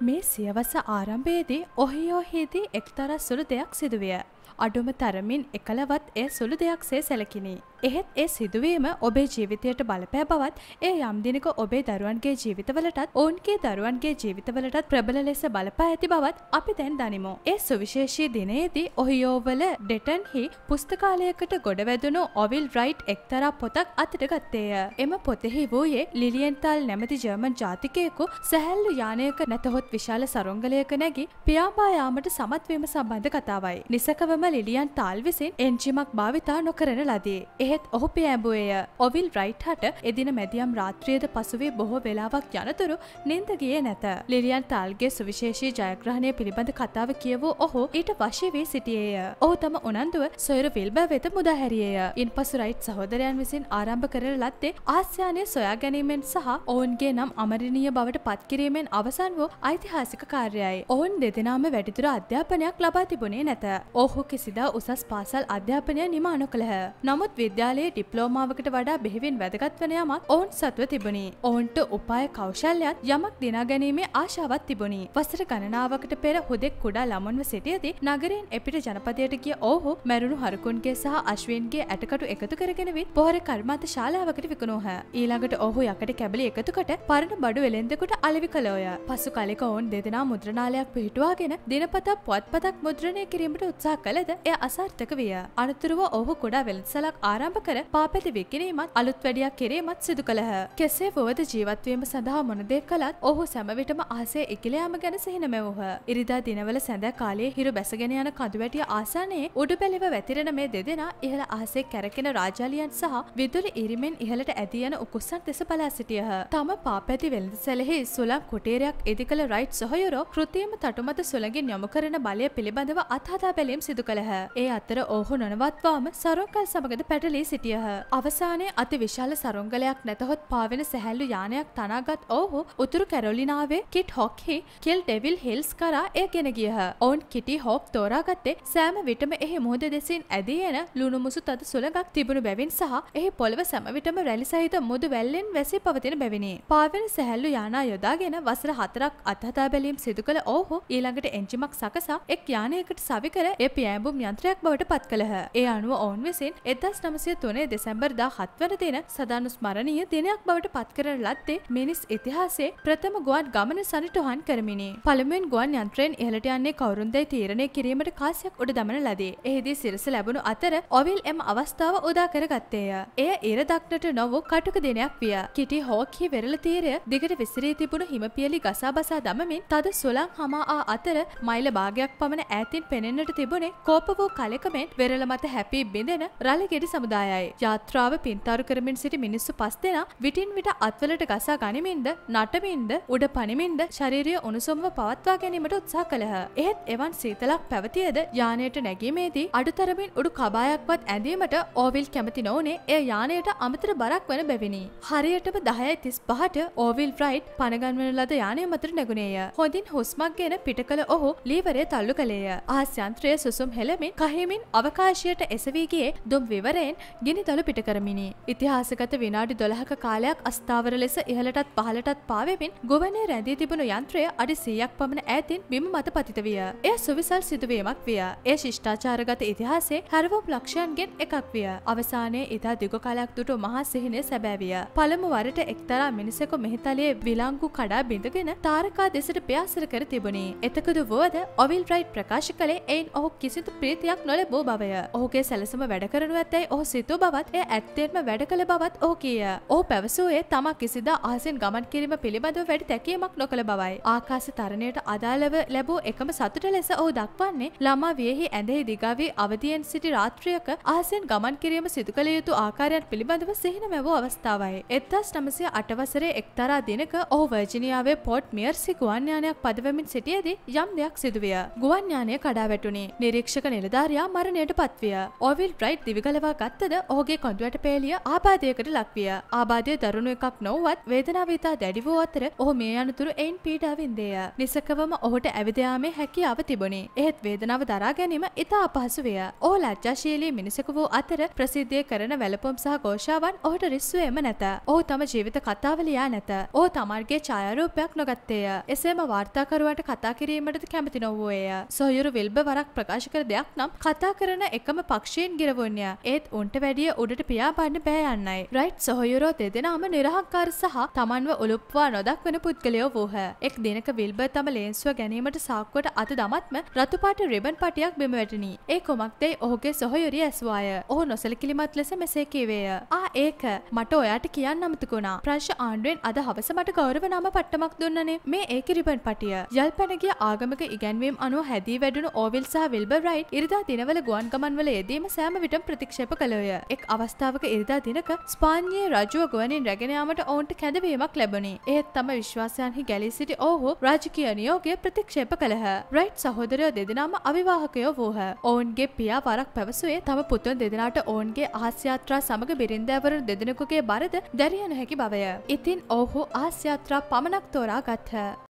මේ සියවස ආරම්භයේදී ඔහියෝහිදී එක්තරස් සුළු දෙයක් සිදුවිය. අඩුම තරමින් එකලවත් ඒ සුළු දෙයක් සේ සැලකිනි. එහෙත් ඒ සිදුවීම ඔබේ ජීවිතයට බලපෑ බවත් ඒ යම්දිනක ඔබේ දරුවන්ගේ ජීවිතවලටත් ඔවුන්ගේ දරුවන්ගේ ජීවිතවලටත් ප්‍රබල ලෙස බලපා ඇති බවත් අපි දැන් දනිමු. ඒ සුවිශේෂී දිනයේදී ඔහියෝවල ඩෙටන්හි පුස්තකාලයකට ගොඩවැදුණු ඔවිල් රයිට් එක්තරා පොතක් අතට ගත්තේය. එම පොතෙහි වූයේ ලිලියන්තල් නැමති ජර්මන් ජාතිකයෙකු සැහැල්ලු යානයක නැතහොත් විශාල සරුංගලයක නැගි පියාපායාමට සමත්වීම සම්බන්ධ කතාවයි. නිසකව අවම ලිලියන් තාල්විසින් එන්ජිමක් භාවිතා නොකරන ලදී. එහෙත් ඔහු පෑඹුවේය ඔවිල් රයිට් හට එදින මැදියම් රාත්‍රියද පසුවේ බොහෝ වෙලාවක් යනතුරු නින්ද ගියේ නැත. ලිලියන් තාල්ගේ සුවිශේෂී ජයග්‍රහණය පිළිබඳ කතාව කියවූ ඔහු ඊට වශී වී සිටියේය. ඔහු තම උනන්දුව සොයර විල්බ වෙත මුදාහැරියේය. ඉන් පසු රයිට් සහෝදරයන් විසින් ආරම්භ කරන ලත්තේ ආස්යානය සොයා ගැනීමෙන් සහ ඔවුන්ගේ නම් අමරණීය බවට පත්කිරීමෙන් අවසන් වූ ඓතිහාසික කාර්යයි. ඔවුන් දෙදෙනාම වැඩිදුර අධ්‍යාපනයක් ලබා තිබුණේ නැත. ඔහු ඔහු කිසිදා උසස් පාසල් අධ්‍යාපනය නිමා නොකළහ. නමුත් විද්‍යාලයේ ඩිප්ලෝමාවකට වඩා බෙහෙවින් වැදගත්වන යමක් ඔවුන් සතුව තිබුණි. ඔවුන්ට උපාය කෞශල්‍යත් යමක් දිනා ගැනීමේ ආශාවත් තිබුණි. වසර ගණනාවකට පෙර හුදෙක් කුඩා ළමුන්ව සිටියදී නගරයෙන් එපිට ජනපදයට ගිය ඔහු මැරුණු හරකුන්ගේ සහ අශ්වීන්ගේ ඇටකටු එකතු කරගෙන විත් පොහොර කර්මාන්ත ශාලාවකට විකුණූහ. ඊළඟට ඔහු යකට කැබලි එකතුකොට පරණ බඩු වෙළෙන්දෙකුට අලවි කළෝය. පසු කලෙක ඔවුන් දෙදෙනා මුද්‍රණාලයක් පිහිටුවාගෙන දිනපතා පොත්පතක් මුද්‍රණය කිරීමට උත්සාහ කළ පැළද එය අසාර්ථක විය. අනතුරුව ඔහු කුඩා වෙළඳසලක් ආරම්භ කර පාපැතිවී කිරීමත් අලුත් වැඩියක් කිරීමත් සිදු කළහ. කෙසේ වුවද ජීවත්වීම සඳහා මොනදේ කළත් ඔහු සැමවිටම අහසේ ඉකිලයාම ගැන සිහිනමැවූහ. ඉරිදා දිනවල සැඳ කාලයේ හිරු බැසගෙන යන කදුවැටිය ආසනයේ උඩු පැලිව වැතිරෙන මේ දෙදෙනා ඉහළ අහසේ කැරකෙන රාජාලියන් සහ විදුලි ඉරිමෙන් ඉහළට ඇදී යන උකුස්සන් දෙස බලා සිටියහ. තම පාපැති වෙළඳසැලෙහි සුලම් කුටීරයක් ඉදිකළ රයිට් සොහයුරෝ කෘතියම තටුමත සුළඟින් යොමු කරන බලය පිළිබඳව අත්හදා බැලීම් සිදු පුරුදු කළහ. ඒ අතර ඔහු නොනවත්වාම සරුංගල් සමගද පැටලී සිටියහ. අවසානයේ අති විශාල සරුංගලයක් නැතහොත් පාවෙන සැහැල්ලු යානයක් තනාගත් ඔහු උතුරු කැරොලිනාවේ කිට් හොක්හි කෙල් ඩෙවිල් හිල්ස් කරා එය ගෙන ගියහ. ඔවුන් කිටි හොක් තෝරාගත්තේ සෑම විටම එහි මුහුද දෙසින් ඇදී එන ලුණුමුසු තද සුළඟක් තිබුණු බැවින් සහ එහි පොළව සැම විටම රැලි සහිත මුදු වැල්ලෙන් වැසී පවතින බැවිනි. පාවෙන සැහැල්ලු යානා යොදාගෙන වසර හතරක් අත්හදා බැලීම් සිදු කළ ඔහු ඊළඟට එන්ජිමක් සකසා එක් යානයකට සවිකර එ පිය කෑඹුම් යන්ත්‍රයක් බවට පත් කළහ. ඒ අනුව ඔවුන් විසින් එදස් නමසය තුනේ දෙසැම්බර් දා හත්වන දෙන සදානු ස්මරණීය දිනයක් බවට පත් කරන ලත්තේ මිනිස් ඉතිහාසේ ප්‍රථම ගුවන් ගමන සනිටුහන් කරමිනි. පළමුවෙන් ගුවන් යන්ත්‍රයෙන් ඉහළට යන්නේ කවුරුන්දයි තීරණය කිරීමට කාසියක් උඩ දමන ලදී. එහිදී සිරස ලැබුණු අතර ඔවිල් එම අවස්ථාව උදා කරගත්තේය. එය ඉර දක්නට නොවූ කටුක දිනයක් විය. කිටි හෝකී වෙරළ තීරය දිගට විසිරී තිබුණු හිමපියලි ගසා බසා දමමින් තද සොලං හමා ආ අතර මයිල භාගයක් පමණ ඈතින් පෙනෙන්නට තිබුණේ කෝප වූ කලෙකමෙන් වෙරළ මත හැපී බිඳෙන රළගෙඩි සමුදායයි. යාත්‍රාව පින්තාරු කරමින් සිටි මිනිස්සු පස් දෙනා විටින් විට අත්වලට ගසා ගනිමින්ද නටමින්ද උඩ පනිමින්ද ශරීරය උණුසුම්ව පවත්වා ගැනීමට උත්සාහ කළහ. එහෙත් එවන් සීතලක් පැවතියද යානයට නැගීමේදී අඩුතරමින් උඩු කබායක්වත් ඇඳීමට ඕවිල් කැමති නොවනේ එය යානයට අමතර බරක් වන බැවිනි. හරියටම දහයයි තිස් පහට ඕවිල් ෆ්‍රයිට් පනගන්වන ලද යානය මතර නැගුණේය. හොඳින් හුස්මක් ගෙන පිට කළ ඔහු ලීවරය තල්ලු කළේය. ආස් යන්ත්‍රය සුසුම් දුම් හෙළමින් කහිමින් අවකාශයට එසවීගේ දුම් විවරයෙන් ගිනි දළු පිටකරමිනි. ඉතිහාසගත විනාඩි දොළහක කාලයක් අස්ථාවර ලෙස ඉහලටත් පහලටත් පාවෙමින් ගොවනේ රැඳී තිබුණු යන්ත්‍රය අඩි සීයක් පමණ ඇතින් බිම මත පතිත විය. එය සුවිසල් සිදුවීමක් විය. ඒ ශිෂ්ඨාචාරගත ඉතිහාසේ හැරවුම් ලක්ෂයන්ගෙන් එකක් විය. අවසානයේ ඉතා දිග කලක් දුටු මහා සිහිනය සැබෑවිය. පළමු වරට එක්තරා මිනිසෙකු මෙහිතලයේ විලංගු කඩා බිඳගෙන තාරකා දෙසට ප්‍යාසර කර තිබුණේ. එතකද වුවද ඔවිල් රයිට් ප්‍රකාශ කළේ එයින් ඔහු කිසි කිසිදු ප්‍රීතියක් නොලැබූ බවය. ඔහුගේ සැලසම වැඩ කරනු ඇතැයි ඔහු සිතූ බවත් එය ඇත්තෙන්ම වැඩ කළ බවත් ඔහු කියය. ඔහු පැවසූයේ තමක් කිසිදා අහසින් ගමන් කිරීම පිළිබඳව වැඩි තැකීමක් නොකළ බවයි. ආකාශ තරණයට අදාළව ලැබූ එකම සතුට ලෙස ඔහු දක්වන්නේ ළමා වියෙහි ඇඳෙහි දිගාවී අවධියෙන් සිටි රාත්‍රියක අහසින් ගමන් කිරීම සිදු කළ යුතු ආකාරයන් පිළිබඳව සිහින මැවූ අවස්ථාවයි. එත්දස් නමසය අටවසරේ එක්තරා දිනක ඔහු වර්ජිනියාවේ පොට් මියර්සි ගුවන්යානයක් පදවමින් සිටියදී යම් දෙයක් සිදුවිය. ගුවන්යානය කඩා වැටුණේ. නිරේ පරීක්ෂක නිලධාරයා මරණයට පත්විය. ඔවිල් රයිට් දිවිගලවා ගත්තද ඔහුගේ කොඳුවට පේලිය ආබාධයකට ලක්විය. ආබාධය දරුණු එකක් නොවවත් වේදනාව ඉතා දැඩි වූ අතර ඔහු මේ අනතුරු එයින් පීඩාවින්දේය. නිසකවම ඔහුට ඇවිදයාමේ හැකියාව තිබුණේ. එහෙත් වේදනාව දරා ගැනීම ඉතා අපහසු විය. ඔහු ලැජ්ජාශීලී මිනිසෙකු වූ අතර ප්‍රසිද්ධිය කරන වැළපොම් සහ ഘോഷාවන් ඔහුට රිස්සුවේම නැත. ඔහු තම ජීවිත කතාව ලියා නැත. ඔහු තමාගේ ඡායාරූපයක් නොගත්තේය. එසේම වාර්තාකරුවාට කතා කිරීමටද කැමති නොවුවේය. සොයුරු විල්බ වරක් ප්‍රකාශ අවශ්‍යකර දෙයක් නම් කතා කරන එකම පක්ෂයෙන් ගිරවුණ්‍ය ඒත් උන්ට වැඩිය උඩට පියාබන්න බෑයන්නයි රයිට් සොහයුරෝ දෙදෙනම නිරහක්කාර සහ තමන්ව ඔලුප්වා නොදක් වන පුද්ගලයෝ වූහ එක් දෙනක විල්බ තම ලේන්සුව ගැනීමට සාක්කුවට අත දමත්ම රතුපාට රිබන් පටියක් බිමවැටනී ඒ කොමක්දයි ඔහුගේ සොහයුරි ඇස්වාය ඔහු නොසලකිලිමත් ලෙස මෙසේ කිවේය ආ ඒක මට ඔයාට කියන්න අමතකුණා ප්‍රංශ ආණ්ඩුවෙන් අද හවස මට ගෞරව නම පට්ටමක් දුන්නනේ මේ ඒක රිබන් පටිය යල් පැනගේ ආගමක ඉගැන්වීම් අනුව හැදී වැඩුණු ඕවිල් සහ විල්බ රයි් ඉරිදා දිනවල ගුවන් ගමන්වල යෙදීම සෑම විටම් ප්‍රතික්ෂප කළෝය එක් අවස්ථාවක ඉරිදා දිනක ස්පාන්යේ රජුව ගුවනින් රැගෙනයාමට ඔවුන්ට කැදවීමක් ලැබනි ඒත් තම විශ්වාසයන්හි ගැලී සිටි ඔහු රාජකය නියෝගේ ප්‍රතික්ෂප කළහ රයිට් සහෝදරයෝ දෙදෙනම අවිවාහකයෝ වූහ ඔවුන්ගේ පියා වරක් පැවසුවේ තම පුතුන් දෙදෙනට ඔවුන්ගේ ආස්්‍යයාත්‍රා සමඟ බිරින්දෑවරු දෙදෙනකුගේ බරද දැරිය නොහැකි බවය. ඉතින් ඔහු ආස්්‍යයාත්‍රා පමණක් තෝරා ගත්හ.